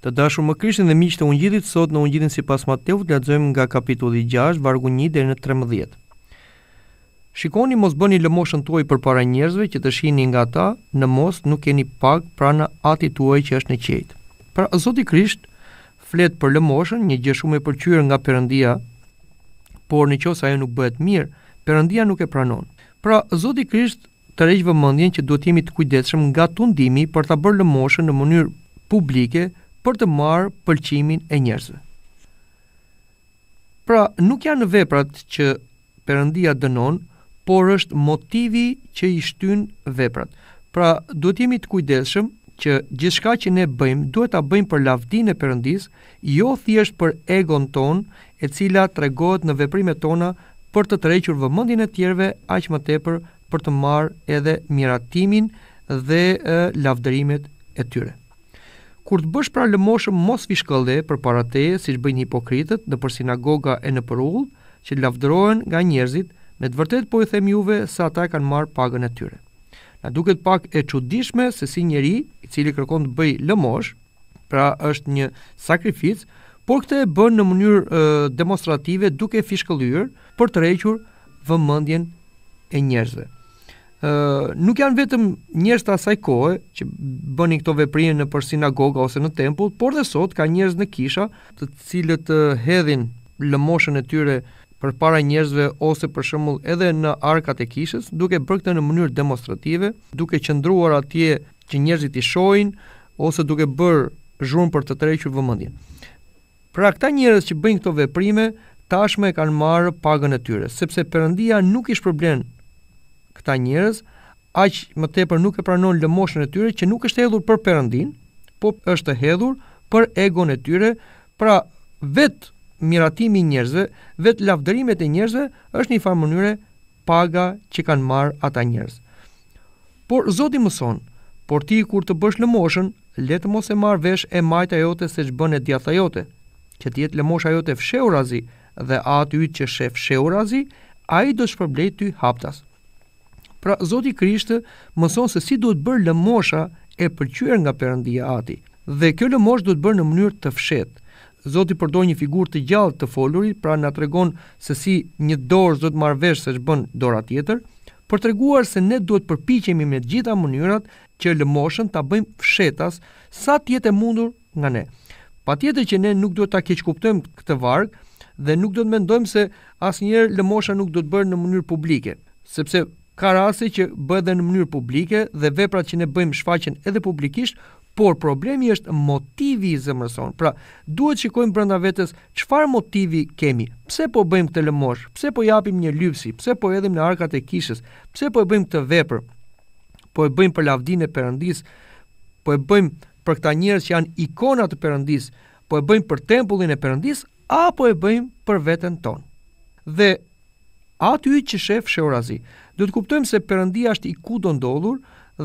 Të dashur më krishtin dhe miqë të ungjitit, sot në ungjitin si pas Mateu të ledzojmë nga kapitulli 6, vargu 1 dhe në 13. Shikoni mos bëni lëmoshën tuaj për para njerëzve që të shini nga ta, në mos nuk keni pak në ati tuaj që është në qejtë. Pra, Zoti Krisht flet për lëmoshën, një gjë shumë e përqyrë nga përëndia, por në qosë ajo nuk bëhet mirë, përëndia nuk e pranon. Pra, Zoti Krisht të rejgjë vëmëndjen që duhet jemi të kujdeshëm nga tundimi për t'a bërë lëmoshën në mënyrë publike, për të marrë pëlqimin e njerëzve. Pra, nuk janë veprat që Perëndia dënon, por është motivi që i shtyn veprat. Pra, duhet jemi të kujdesshëm që gjithçka që ne bëjmë duhet ta bëjmë për lavdin e përëndis, jo thjesht për egon ton, e cila regohet në veprimet tona për të trequr vëmendjen e tjerëve aq më tepër për të marrë edhe miratimin dhe lavdërimet e tyre kur të bësh pra lëmoshëm mos vishkëlle për parateje si që bëjnë hipokritët në për sinagoga e në për ullë që lavdrohen nga njerëzit me të vërtet po i them juve se ata e kanë marë pagën e tyre. Na duket pak e qudishme se si njeri i cili kërkon të bëj lëmosh, pra është një sakrificë, por këtë e bën në mënyrë demonstrative duke fishkëllyer për të rejqur vëmendjen e njerëzve nuk janë vetëm njerëz të asaj kohe që bënin këto veprime në për sinagoga ose në tempull, por dhe sot ka njerëz në kisha, të cilët uh, hedhin lëmoshën e tyre për para njerëzve ose për shembull edhe në arkat e kishës, duke bërë këtë në mënyrë demonstrative, duke qëndruar atje që njerëzit i shohin ose duke bërë zhurmë për të tërhequr vëmendjen. Pra këta njerëz që bëjnë këto veprime tashmë e kanë marrë pagën e tyre, sepse Perëndia nuk i shpërblen këta njerëz, aq më tepër nuk e pranon lëmoshën e tyre që nuk është hedhur për Perëndin, po është hedhur për egon e tyre, pra vet miratimi i njerëzve, vet lavdërimet e njerëzve është në një farë mënyrë paga që kanë marrë ata njerëz. Por Zoti mëson, por ti kur të bësh lëmoshën, le të mos e marr vesh e majta jote se ç'bën e djatha jote, që ti jetë lëmosha jote fsheurazi dhe aty që shef fsheurazi, ai do të shpërblej ty haptas. Pra Zoti Krisht mëson se si duhet bërë lëmosha e pëlqyer nga Perëndia Ati. Dhe kjo lëmosh duhet bërë në mënyrë të fshehtë. Zoti përdor një figurë të gjallë të folurit, pra na tregon se si një dorë zot marr vesh se bën dora tjetër, për treguar se ne duhet përpiqemi me të gjitha mënyrat që lëmoshën ta bëjmë fshetas sa të jetë mundur nga ne. Patjetër që ne nuk duhet ta keq kuptojmë këtë varg dhe nuk duhet mendojmë se asnjëherë lëmosha nuk duhet të në mënyrë publike, sepse ka raste që bëhet në mënyrë publike dhe veprat që ne bëjmë shfaqen edhe publikisht, por problemi është motivi i zemrëson. Pra, duhet të shikojmë brenda vetes çfarë motivi kemi. Pse po bëjmë këtë lëmosh? Pse po japim një lypsi? Pse po hedhim në arkat e kishës? Pse po e bëjmë këtë vepër? Po e bëjmë për lavdinë e Perëndis, po e bëjmë për këta njerëz që janë ikona të Perëndis, po e bëjmë për tempullin e Perëndis apo e bëjmë për veten tonë. Dhe aty që shef Sheurazi, Do të kuptojmë se Perëndia është i kudo ndodhur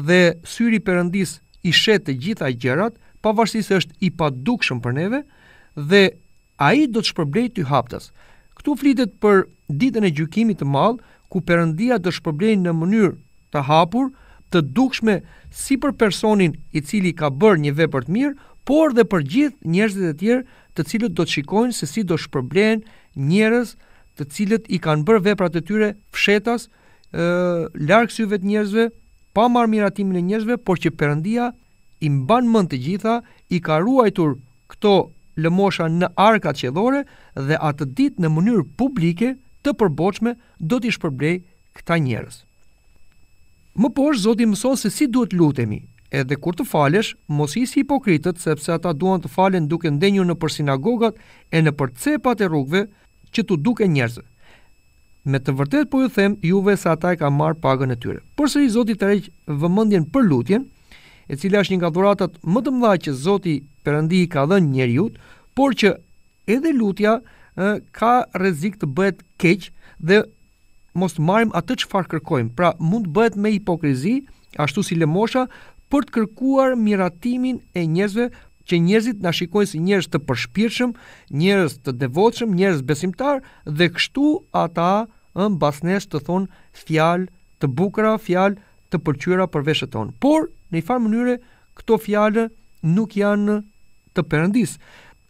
dhe syri i Perëndis i sheh të gjitha gjërat, pavarësisht se është i padukshëm për neve dhe ai do të shpërblej ty haptas. Ktu flitet për ditën e gjykimit të madh ku Perëndia do të shpërblej në mënyrë të hapur të dukshme si për personin i cili ka bërë një vepër të mirë, por dhe për gjithë njerëzit e tjerë të cilët do të shikojnë se si do shpërblehen njerëz të cilët i kanë bërë veprat e tyre fshetas, larg syve të njerëzve, pa marrë miratimin e njerëzve, por që Perëndia i mban mend të gjitha, i ka ruajtur këto lëmosha në arkat qellore dhe atë ditë në mënyrë publike të përbotshme do t'i shpërblej këta njerëz. Më poshtë Zoti mëson se si duhet lutemi, edhe kur të falesh, mos i si hipokritët sepse ata duan të falen duke ndenjur në për sinagogat e në për cepat e rrugve që të duke njerëzë. Me të vërtet po ju them juve sa ata e ka marrë pagën e tyre. Por sëri Zoti tërheq vëmendjen për lutjen, e cila është një nga dhuratat më të mëdha që Zoti Perëndi i ka dhënë njeriu, por që edhe lutja ka rrezik të bëhet keq dhe mos marrim atë çfarë kërkojmë. Pra mund bëhet me hipokrizi, ashtu si lëmosha për të kërkuar miratimin e njerëzve që njerëzit na shikojnë si njerëz të përshpirtshëm, njerëz të devotshëm, njerëz besimtar dhe kështu ata ëm basnes të thon fjalë të bukura, fjalë të pëlqyera për veshët tonë. Por në një farë mënyre këto fjalë nuk janë të perëndis.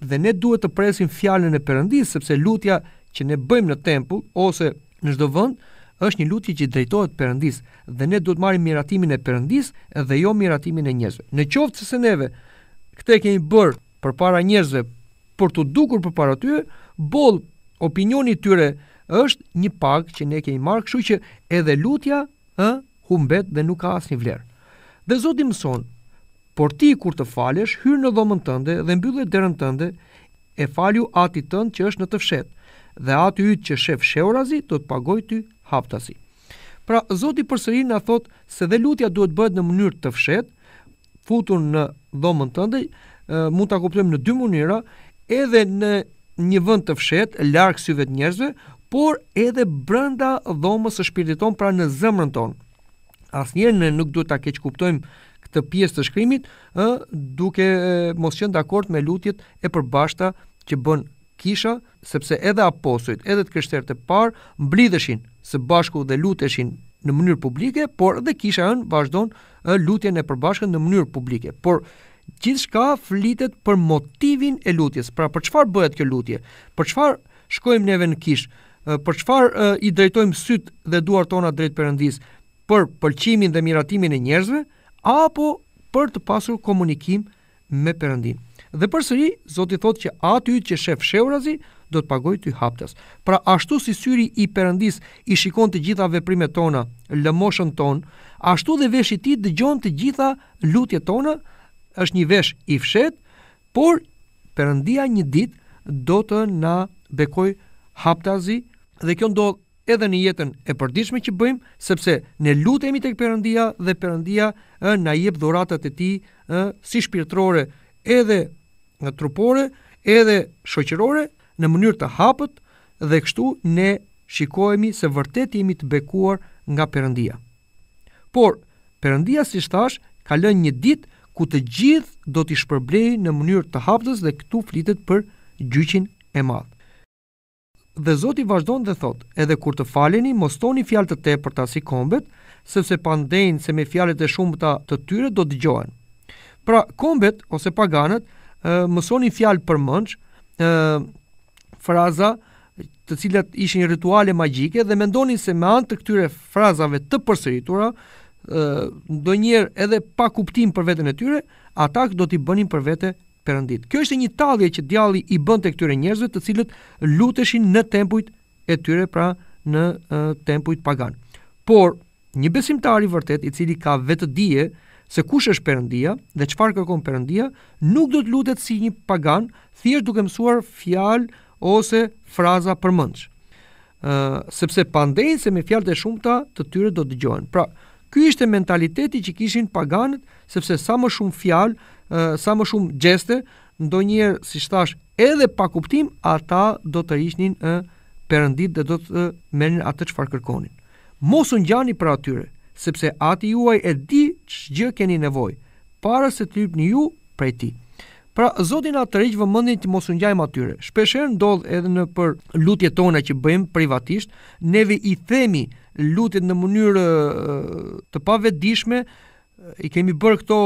Dhe ne duhet të presim fjalën e perëndis sepse lutja që ne bëjmë në tempull ose në çdo vend është një lutje që drejtohet perëndis dhe ne duhet marrim miratimin e perëndis dhe jo miratimin e njerëzve. Në qoftë se neve këtë e kemi bërë për para njerëzve për të dukur për para tyre, bolë opinioni tyre është një pagë që ne kemi marë, këshu që edhe lutja ë, humbet dhe nuk ka asë një vlerë. Dhe zotim son, por ti kur të falesh, hyrë në dhomën tënde dhe mbyllë derën tënde, e falju ati tënd që është në të fshetë, dhe ati yt që shef sheurazi të të pagoj të haptasi. Pra, Zoti përsëri na thot se dhe lutja duhet bëhet në mënyrë të fshehtë, futur në dhomën tënde, mund ta kuptojmë në dy mënyra, edhe në një vend të fshet, larg syve të njerëzve, por edhe brenda dhomës së shpirtit ton, pra në zemrën ton. Asnjëherë ne nuk duhet ta keq kuptojmë këtë pjesë të shkrimit, ë, duke mos qenë dakord me lutjet e përbashkëta që bën kisha, sepse edhe apostujt, edhe të krishterët e parë mblidheshin së bashku dhe luteshin në mënyrë publike, por edhe kisha ën vazhdon lutjen e përbashkët në mënyrë publike. Por gjithçka flitet për motivin e lutjes. Pra për çfarë bëhet kjo lutje? Për çfarë shkojmë neve në kishë? Për çfarë i drejtojmë syt dhe duart tona drejt Perëndis? Për pëlqimin dhe miratimin e njerëzve apo për të pasur komunikim me Perëndin? Dhe përsëri Zoti thotë që aty që shef sheurazi, do të pagoj ty haptës. Pra ashtu si syri i përëndis i shikon të gjitha veprimet tona, lëmoshën ton, ashtu dhe vesh i ti dëgjon të gjitha lutje tona, është një vesh i fshet, por përëndia një dit do të na bekoj haptazi dhe kjo ndodhë edhe në jetën e përdishme që bëjmë, sepse ne lutemi tek Perëndia dhe Perëndia na jep dhuratat e tij, ë, si shpirtërore, edhe në trupore, edhe shoqërore, në mënyrë të hapët dhe kështu ne shikohemi se vërtet jemi të bekuar nga Perëndia. Por Perëndia si thash ka lënë një ditë ku të gjithë do t'i shpërblej në mënyrë të hapës dhe këtu flitet për gjyqin e madhë. Dhe Zoti vazhdon dhe thot, edhe kur të faleni, mos toni fjalë të tepërta si kombet, sepse pandejnë se me fjalët e shumëta të tyre do të Pra, kombet ose paganët, mësoni fjalë për mënç, fraza të cilat ishin rituale magjike dhe mendonin se me anë të këtyre frazave të përsëritura, ë ndonjëherë edhe pa kuptim për veten e tyre, ata do t'i bënin për vete perëndit. Kjo ishte një tallje që djalli i bënte këtyre njerëzve të cilët luteshin në tempujt e tyre, pra në tempujt pagan. Por një besimtar i vërtet i cili ka vetë dije se kush është perëndia dhe çfarë kërkon perëndia, nuk do të lutet si një pagan, thjesht duke mësuar fjalë ose fraza përmendsh. Ëh, sepse pa se me fjallët e shumta të tyre do dëgjohen. Pra, ky ishte mentaliteti që kishin paganët, sepse sa më shumë fjalë, sa më shumë gjeste, ndonjëherë si thash, edhe pa kuptim, ata do të rishnin ë perëndit dhe do të merrnin atë çfarë kërkonin. Mos u ngjani për atyre, sepse ati juaj e di ç'gjë keni nevojë, para se të hyjni ju prej tij. Pra Zotin atë rrit vëmendjen të mos u ngjajmë atyre. Shpeshherë ndodh edhe në për lutjet tona që bëjmë privatisht, neve i themi lutjet në mënyrë të pavetdijshme, i kemi bërë këto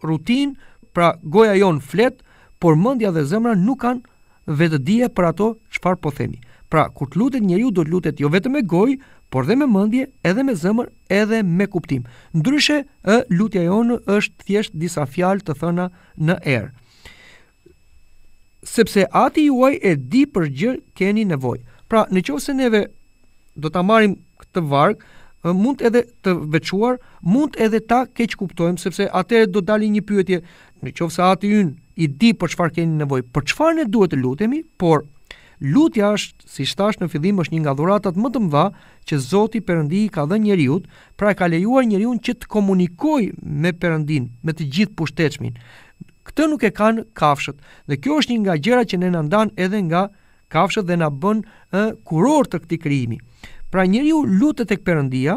rutinë, pra goja jon flet, por mendja dhe zemra nuk kanë vetëdije për ato çfarë po themi. Pra kur të lutet njeriu do të lutet jo vetëm me gojë, por dhe me mendje, edhe me zemër, edhe me kuptim. Ndryshe, ë lutja jonë është thjesht disa fjalë të thëna në erë sepse ati juaj e di për gjë keni nevoj. Pra, në qovë se neve do të amarim këtë vargë, mund edhe të vequar, mund edhe ta keq kuptojmë, sepse atëre do dali një pyetje, në qovë se ati ynë i di për qëfar keni nevoj, për qëfar ne duhet të lutemi, por lutja është, si shtash në fillim është një nga dhuratat më të mëdha që Zoti Perëndi i ka dhënë njeriu, pra e ka lejuar njeriu që të komunikojë me Perëndin, me të gjithë pushtetshmin. Këtë nuk e kanë kafshët. Dhe kjo është një nga gjërat që ne na ndan edhe nga kafshët dhe na bën ë kuror të këtij krijimi. Pra njeriu lutet tek Perëndia,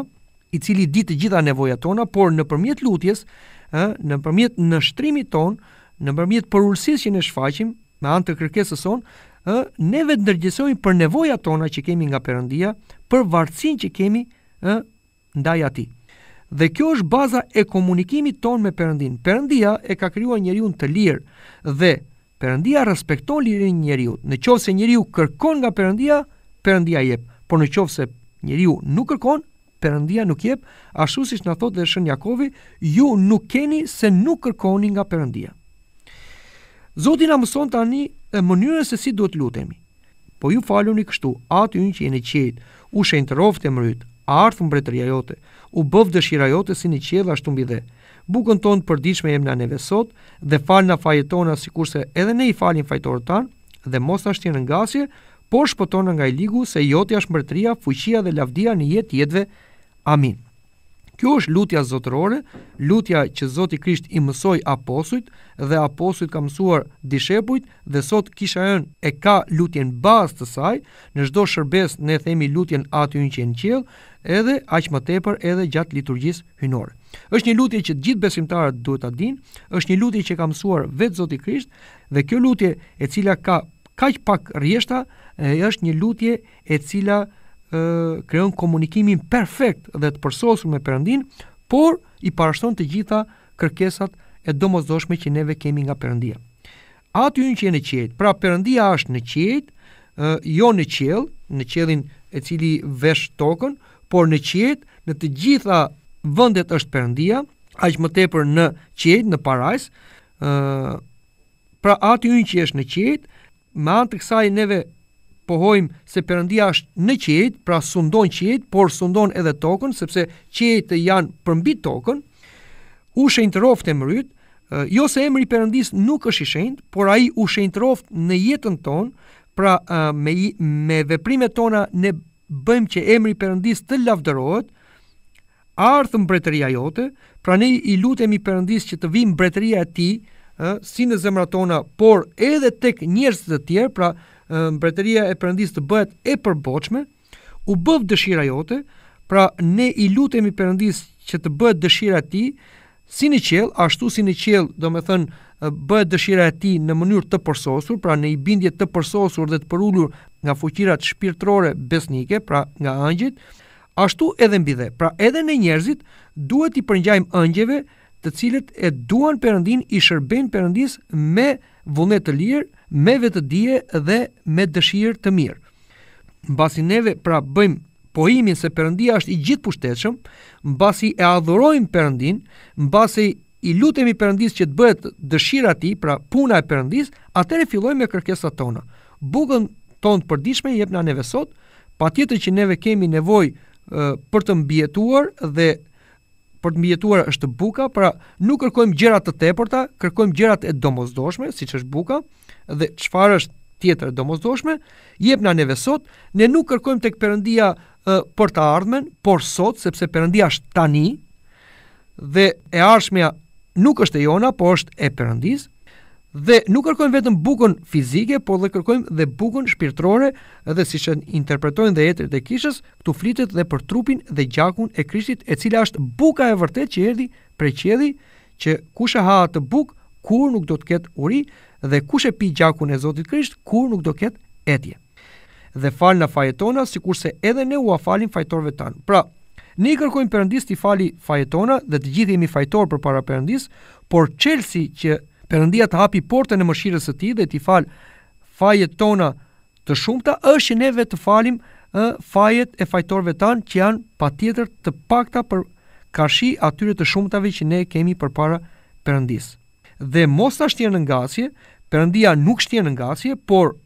i cili di të gjitha nevojat tona, por nëpërmjet lutjes, ë nëpërmjet në shtrimit ton, nëpërmjet porulsisë që ne shfaqim me anë të kërkesës son, ë ne vetë për nevojat tona që kemi nga Perëndia, për varësinë që kemi ë ndaj atij dhe kjo është baza e komunikimit ton me Perëndin. Perëndia e ka krijuar njeriu të lirë dhe Perëndia respekton lirinë e njeriu. Në qoftë se njeriu kërkon nga Perëndia, Perëndia jep. Por në qoftë se njeriu nuk kërkon, Perëndia nuk jep, ashtu siç na thotë dhe Shën Jakovi, ju nuk keni se nuk kërkoni nga Perëndia. Zoti na mëson tani e mënyrën se si duhet lutemi. Po ju faluni kështu, aty unë që jeni qejt, u shenjtë roftë artë mbretëria jote, u bëvë dëshira jote si një qjeva shtu mbi dhe. Bukën tonë për diqme jemë neve sot, dhe falë nga fajetona si kurse edhe ne i falin fajtorët tanë, dhe mos ashtë tjene nga asje, por shpëtonë nga i ligu se jote ashtë mërëtria, fuqia dhe lavdia në jetë jetëve. Amin. Kjo është lutja zotërore, lutja që Zoti Krisht i mësoi apostujt dhe apostujt ka mësuar dishepujt dhe sot kisha ën e ka lutjen bazë të saj, në çdo shërbes ne themi lutjen aty në që në qiell, edhe aq më tepër edhe gjat liturgjisë hynore. Është një lutje që të gjithë besimtarët duhet ta dinë, është një lutje që ka mësuar vetë Zoti Krisht dhe kjo lutje e cila ka kaq pak rrjeshta është një lutje e cila krijon komunikimin perfekt dhe të përsosur me Perëndin, por i parashton të gjitha kërkesat e domosdoshme që neve kemi nga Perëndia. Aty unë që jenë e qetë, pra përëndia është në qetë, jo në qelë, në qelin e cili vesh tokën, por në qetë, në të gjitha vëndet është përëndia, aqë më tepër në qetë, në parajs, pra aty unë që jeshtë në qetë, me antë kësaj neve pohojmë se përëndia është në qetë, pra sundon qetë, por sundon edhe tokën, sepse qetë janë përmbi tokën, u shenë të roftë e mërytë, jo se emri përëndis nuk është i shenë, por a i u shenë të roftë në jetën tonë, pra me, me veprime tona ne bëjmë që emri përëndis të lavdërohet, ardhë mbretëria jote, pra ne i lutemi përëndis që të vim mbretëria ti, si në zemra tona, por edhe tek njërës të tjerë, pra mbretëria e Perëndis të bëhet e përbotshme, u bëv dëshira jote, pra ne i lutemi Perëndis që të bëhet dëshira e ti, si në qiell, ashtu si në qiell, domethënë bëhet dëshira e ti në mënyrë të përsosur, pra në i bindje të përsosur dhe të përullur nga fuqirat shpirtërore besnike, pra nga angjëjt, ashtu edhe mbi dhe. Pra edhe në njerëzit duhet i përngjajmë angjëve të cilët e duan Perëndin i shërbejnë Perëndis me vullnet të lirë me vetë dije dhe me dëshirë të mirë. Mbasi neve pra bëjmë pohimin se Perëndia është i gjithë pushtetshëm, mbasi e adhurojmë Perëndin, mbasi i lutemi Perëndis që të bëhet dëshira ti, pra puna e Perëndis, atëherë fillojmë me kërkesat tona. Bukën tonë përditshme jep na neve sot, patjetër që neve kemi nevojë për të mbijetuar dhe për të mbijetuar është buka, pra nuk kërkojmë gjëra të tepërta, kërkojmë gjërat e domosdoshme, siç është buka dhe çfarë është tjetër domosdoshme, jep na neve sot, ne nuk kërkojmë tek Perëndia uh, për të ardhmen, por sot sepse Perëndia është tani dhe e ardhmja nuk është e jona, por është e Perëndis. Dhe nuk kërkojmë vetëm bukën fizike, por dhe kërkojmë dhe bukën shpirtërore, dhe siç e interpretojnë dhe etrit e kishës, këtu flitet dhe për trupin dhe gjakun e Krishtit, e cila është buka e vërtet që erdhi prej qielli, që kush e ha atë bukë, kur nuk do të ketë uri, dhe kush e pi gjakun e Zotit Krisht, kur nuk do ketë etje. Dhe fal na fajet tona, si kurse edhe ne u afalim fajtorve tanë. Pra, ne i kërkojmë përëndis të i fali fajet tona dhe të gjithë jemi fajtor për para përëndis, por qelsi që përëndia të hapi portën e mëshirës të ti dhe të i fal fajet tona të shumta, është që neve të falim ë fajet e fajtorve tanë që janë pa tjetër të pakta për kashi atyre të shumtave që ne kemi për para dhe mos shtjen në ngasje, Perëndia nuk shtjen në ngasje, por,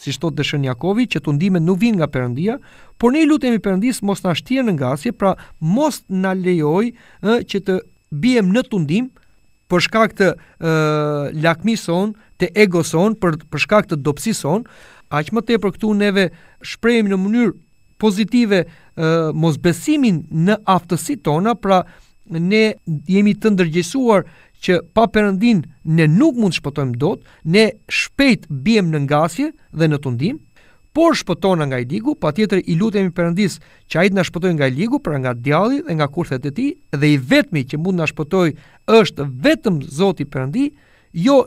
si shtot Dëshën Jakovi, që të nuk vinë nga përëndia, por ne i lutemi Perëndis mos nështjen në ngasje, pra, mos në lejoj që të biem në të ndim, për shkak të lakmi son, të ego son, për shkak të dopsi son, aq më te për këtu neve shprejemi në mënyrë pozitive mos besimin në aftësi tona, pra, ne jemi të ndërgjësuar që pa perëndin ne nuk mund të shpëtojmë dot, ne shpejt biem në ngasje dhe në tundim, por shpëtona nga i ligu, patjetër i lutemi perëndis që ai të na shpëtojë nga i ligu, pra nga djalli dhe nga kurthet e tij, dhe i vetmi që mund nga na shpëtojë është vetëm Zoti Perëndi, jo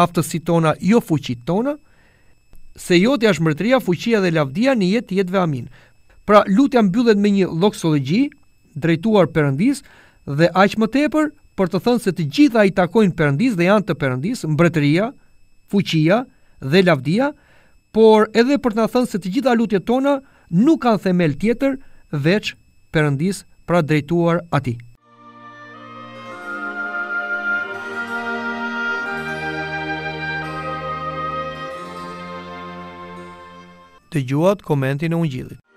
aftësitë tona, jo fuqitë tona, se jo të as mërtria, fuqia dhe lavdia në jetë jetëve amin. Pra lutja mbyllet me një loksologji drejtuar perëndis dhe aq më tepër për të thënë se të gjitha i takojnë përëndis dhe janë të përëndis, mbretëria, fuqia dhe lavdia, por edhe për të thënë se të gjitha lutje tona nuk kanë themel tjetër veç përëndis pra drejtuar ati. Të gjuat komentin e unë gjithit.